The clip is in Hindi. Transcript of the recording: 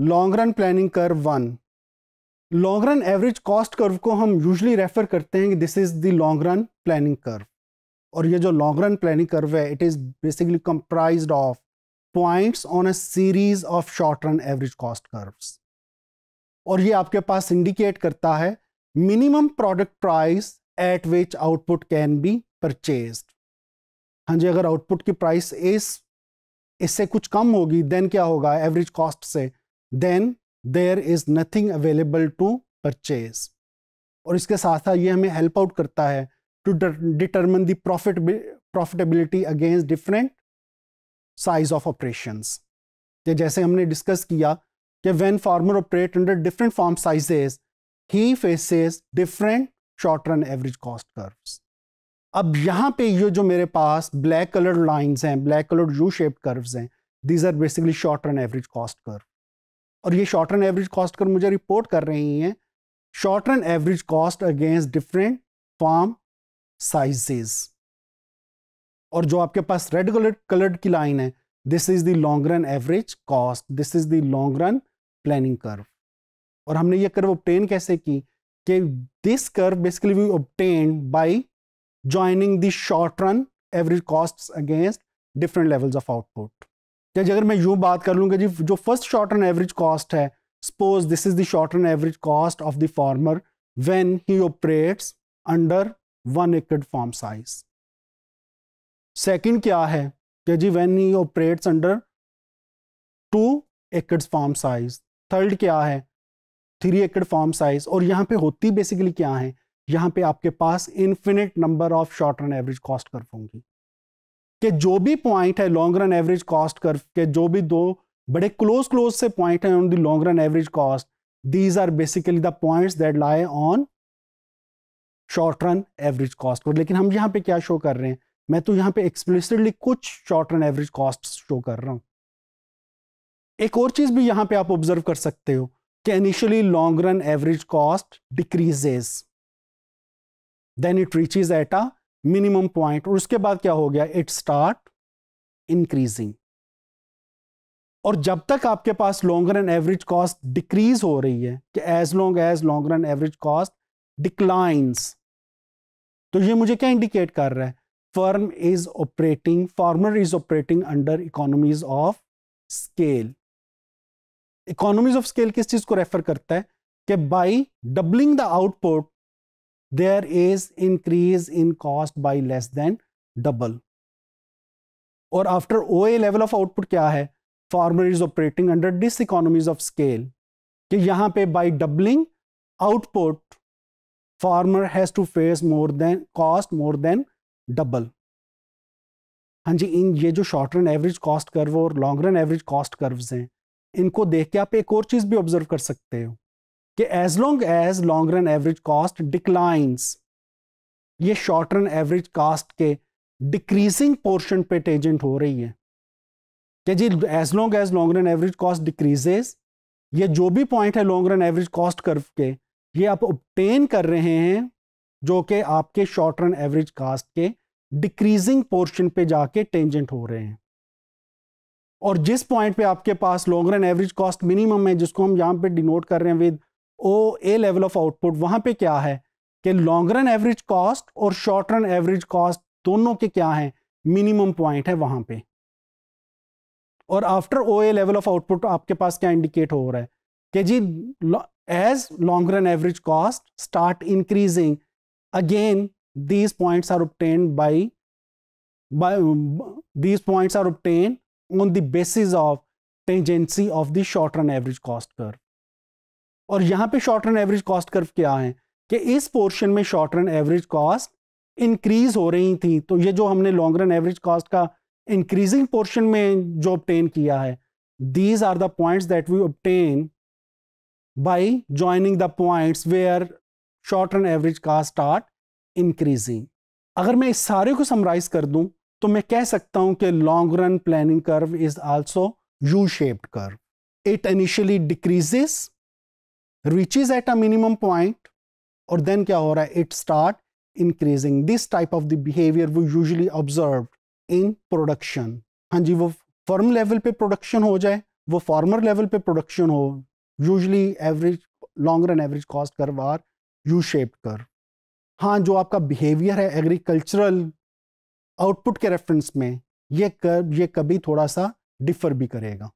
long run planning curve one long run average cost curve को हम यूजली रेफर करते हैं कि this is the long run planning curve और ये जो लॉन्ग रन प्लानिंग कर्व है it is basically comprise of points on a series of short run average cost curves और ये आपके पास इंडिकेट करता है minimum product price at which output can be purchase हाँ जी अगर आउटपुट की प्राइस इस इससे कुछ कम होगी देन क्या होगा एवरेज कॉस्ट से then there is nothing available to purchase और इसके साथ साथ ये हमें हेल्प आउट करता है to determine the profit profitability against different size of operation जैसे हमने डिस्कस किया कि when farmer operate under different farm sizes he faces different short run average cost curves अब यहाँ पे ये जो मेरे पास ब्लैक कलर लाइंस हैं black colour U shape curves हैं these are basically short run average cost curve और ये शॉर्ट रन एवरेज कॉस्ट कर मुझे रिपोर्ट कर रही हैं short run average cost against different farm sizes और जो आपके पास रेड कलर कलर्ड की लाइन है this is the long run average cost this is the long run planning curve और हमने ये कर्व ऑप्टेन कैसे की कि this curve basically we obtain by joining the short run average cost against different levels of output या अगर मैं यूँ बात कर लूँगा जी जो first short and average cost है suppose this is the short and average cost of the farmer when he operates under one एकड़ फार्म साइज सेकंड क्या है कि जी when he operates under two एकड़ फार्म साइज थर्ड क्या है थ्री एकड़ फार्म साइज और यहाँ पे होती बेसिकली क्या है यहाँ पे आपके पास infinite number of short and average cost कर होंगी कि जो भी पॉइंट है लॉन्ग रन एवरेज कॉस्ट कर के जो भी दो बड़े क्लोज क्लोज से पॉइंट हैं on the long run average cost these are basically the points that lie on short run average cost लेकिन हम यहाँ पे क्या शो कर रहे हैं मैं तो यहाँ पे एक्सप्लिसिटली कुछ short run average cost show कर रहा हूँ एक और चीज़ भी यहाँ पे आप ऑब्जर्व कर सकते हो कि initially long run average cost decreases then it reaches at a minimum point और उसके बाद क्या हो गया इट स्टार्ट इंक्रीजिंग और जब तक आपके पास long run average cost decrease हो रही है कि as long as long run average cost declines तो ये मुझे क्या इंडिकेट कर रहा है firm is operating farmer is operating under economies of scale economies of scale किस चीज को रेफर करता है कि by doubling the output there is increase in cost by less than double और after O A level of output क्या है farmer is operating under diseconomies of scale कि यहां पे by doubling output farmer has to face more than cost more than double हाँ जी इन ये जो short run average cost curve और long run average cost curves हैं इनको देख के आप एक और चीज़ भी ऑब्जर्व कर सकते हो कि as long as long run average cost declines ये शॉर्ट रन एवरेज कास्ट के डिक्रीजिंग पोर्शन पे टेजेंट हो रही है कि जी as long as long run average cost decreases ये जो भी पॉइंट है long run average cost curve के ये आप ऑप्टेन कर रहे हैं जो कि आपके शॉर्ट रन एवरेज कास्ट के डिक्रीजिंग पोर्शन पे जाके टेंजेंट हो रहे हैं और जिस पॉइंट पे आपके पास long run average cost minimum है जिसको हम यहाँ पे डिनोट कर रहे हैं with O A level of output वहां पे क्या है कि लॉन्ग रन एवरेज कॉस्ट और शॉर्ट रन एवरेज कॉस्ट दोनों के क्या है मिनिमम पॉइंट है वहां पे और after O A level of output आपके पास क्या इंडिकेट हो रहा है कि जी as long run average cost start increasing again these points are obtained by these these are are on the basis of tangency of the short run average cost cost और यहाँ पे short run average cost curve क्या है कि इस पोर्शन में short run average cost increase हो रही थी तो ये जो हमने लॉन्ग रन एवरेज कॉस्ट का इंक्रीजिंग पोर्शन में जो ऑप्टेन किया है these are the points that we obtain by joining the points where short run average cost start increasing अगर मैं इस सारे को समराइज कर दूं तो मैं कह सकता हूं कि long run planning curve is also U shaped curve it initially decreases reaches at a minimum point और देन क्या हो रहा है it start increasing this type of the behavior we usually observe in production हाँ जी वो फर्म लेवल पे प्रोडक्शन हो जाए वो फार्मर लेवल पे प्रोडक्शन हो usually average long run average cost कर वार यू शेप कर हाँ जो आपका बिहेवियर है एग्रीकल्चरल आउटपुट के रेफरेंस में ये कर ये कभी थोड़ा सा डिफर भी करेगा